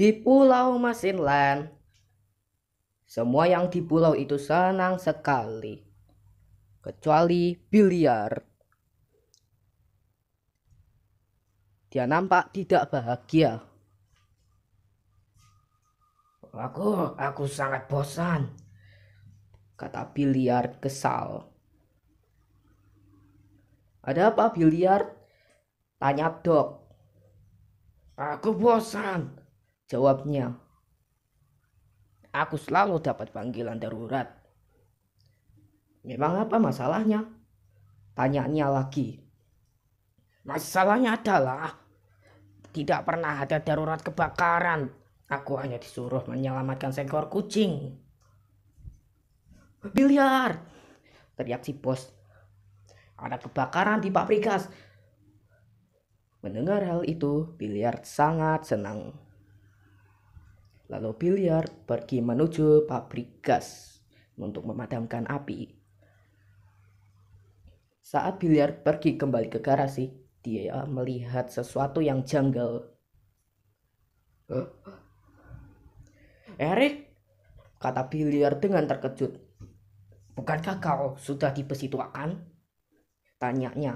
di Pulau Masinland, Semua yang di pulau itu senang sekali, kecuali biliar. Dia nampak tidak bahagia. Aku, aku sangat bosan, kata biliar kesal. Ada apa biliar? Tanya dok. Aku bosan. Jawabnya, aku selalu dapat panggilan darurat. Memang apa masalahnya? Tanyanya lagi. Masalahnya adalah tidak pernah ada darurat kebakaran. Aku hanya disuruh menyelamatkan seekor kucing. Biliar! Teriak si bos. Ada kebakaran di pabrikas. Mendengar hal itu, Biliar sangat senang. Lalu biliar pergi menuju pabrik gas untuk memadamkan api. Saat biliar pergi kembali ke garasi, dia melihat sesuatu yang janggal. Huh? Erik, kata biliar dengan terkejut. Bukankah kau sudah di Tanyanya.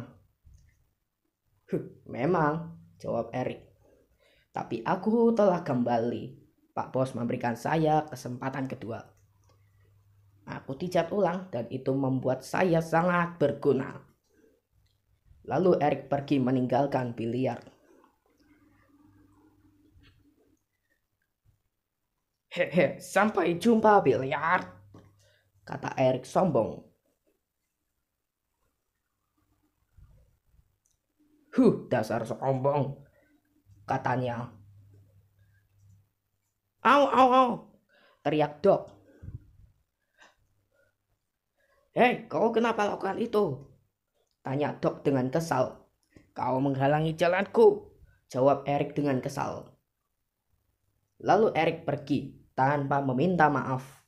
Huh, memang, jawab Erik. Tapi aku telah kembali Pak Bos memberikan saya kesempatan kedua. Aku dicat ulang dan itu membuat saya sangat berguna. Lalu Erik pergi meninggalkan biliar. Hehe, sampai jumpa biliar, kata Erik sombong. Huh, dasar sombong, katanya Au, au, au. Teriak Dok. Hei, kau kenapa lakukan itu? Tanya Dok dengan kesal. Kau menghalangi jalanku. Jawab Erik dengan kesal. Lalu Erik pergi tanpa meminta maaf.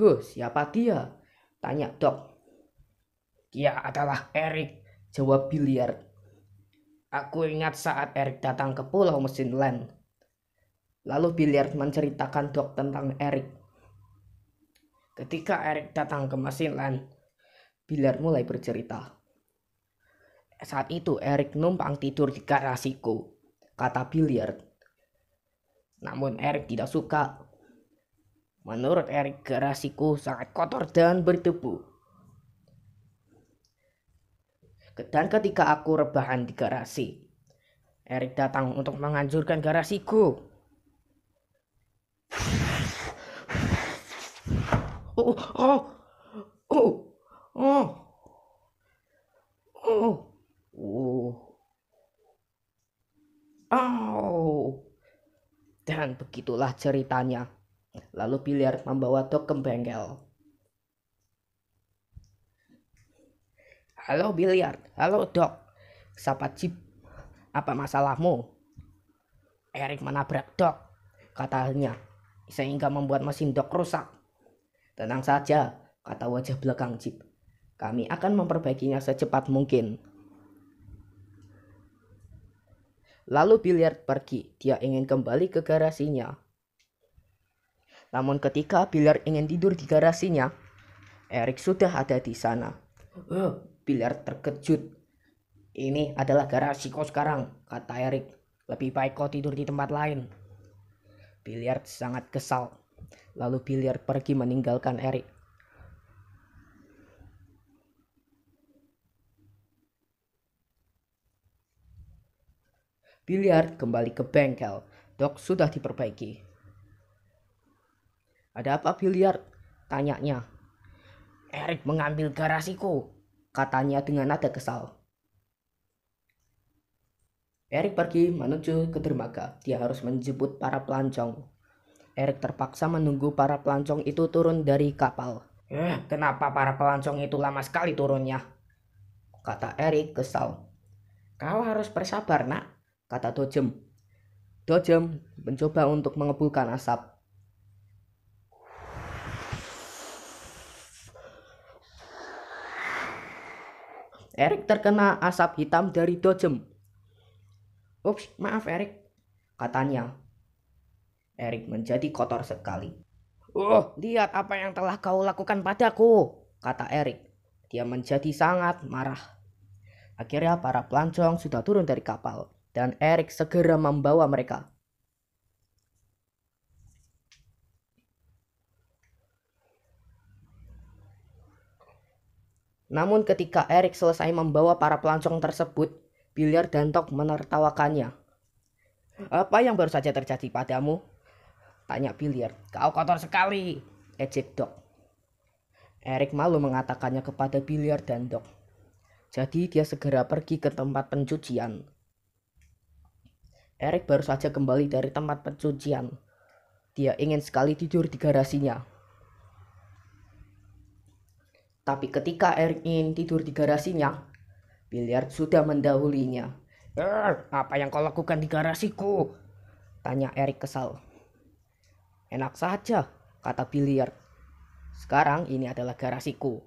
Huh, siapa dia? Tanya Dok. Dia adalah Erik, jawab Billiard. Aku ingat saat Eric datang ke Pulau Mesin Land. Lalu Billiard menceritakan Dok tentang Eric. Ketika Eric datang ke Mesin Land, Billiard mulai bercerita. Saat itu Eric numpang tidur di garasiku, kata Billiard. Namun Eric tidak suka. Menurut Eric, garasiku sangat kotor dan berdebu. dan ketika aku rebahan di garasi. Erik datang untuk menghancurkan garasiku. Oh, oh, oh, oh, oh, oh, oh. Dan begitulah ceritanya. Lalu biliar membawa dok ke bengkel. Halo biliar, halo dok. Sapa Jip, apa masalahmu? Erik menabrak dok, katanya, sehingga membuat mesin dok rusak. Tenang saja, kata wajah belakang chip Kami akan memperbaikinya secepat mungkin. Lalu biliar pergi, dia ingin kembali ke garasinya. Namun ketika biliar ingin tidur di garasinya, Erik sudah ada di sana. Eh, Billard terkejut. Ini adalah garasi kau sekarang, kata Eric. Lebih baik kau tidur di tempat lain. Billard sangat kesal. Lalu Billard pergi meninggalkan Eric. Billard kembali ke bengkel. Dok sudah diperbaiki. Ada apa Billard? Tanyanya. Eric mengambil garasiku katanya dengan nada kesal. Erik pergi menuju ke dermaga. Dia harus menjemput para pelancong. Erik terpaksa menunggu para pelancong itu turun dari kapal. Eh, kenapa para pelancong itu lama sekali turunnya? Kata Erik kesal. Kau harus bersabar, nak, kata Dojem. Dojem mencoba untuk mengepulkan asap. Erik terkena asap hitam dari dojem. Ups, maaf Erik, katanya. Erik menjadi kotor sekali. Oh, lihat apa yang telah kau lakukan padaku, kata Erik. Dia menjadi sangat marah. Akhirnya para pelancong sudah turun dari kapal dan Erik segera membawa mereka Namun ketika Eric selesai membawa para pelancong tersebut, Biliar dan Tok menertawakannya. Apa yang baru saja terjadi padamu? Tanya Biliar. Kau kotor sekali, ejek Dok. Eric malu mengatakannya kepada Biliar dan Dok. Jadi dia segera pergi ke tempat pencucian. Eric baru saja kembali dari tempat pencucian. Dia ingin sekali tidur di garasinya. Tapi ketika Erin tidur di garasinya, Billiard sudah mendahulinya. Er, eh, apa yang kau lakukan di garasiku? Tanya Eric kesal. Enak saja, kata Billiard. Sekarang ini adalah garasiku.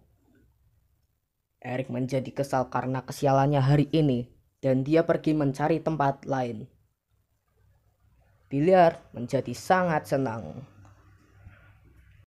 Eric menjadi kesal karena kesialannya hari ini dan dia pergi mencari tempat lain. Billiard menjadi sangat senang.